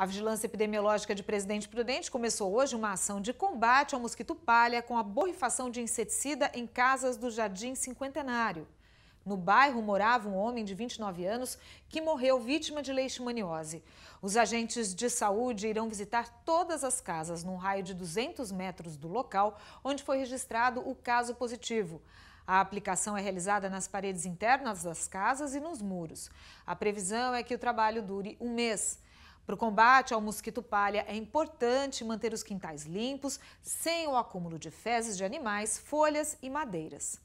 A Vigilância Epidemiológica de Presidente Prudente começou hoje uma ação de combate ao mosquito palha com a borrifação de inseticida em casas do Jardim Cinquentenário. No bairro morava um homem de 29 anos que morreu vítima de leishmaniose. Os agentes de saúde irão visitar todas as casas num raio de 200 metros do local onde foi registrado o caso positivo. A aplicação é realizada nas paredes internas das casas e nos muros. A previsão é que o trabalho dure um mês. Para o combate ao mosquito palha, é importante manter os quintais limpos, sem o acúmulo de fezes de animais, folhas e madeiras.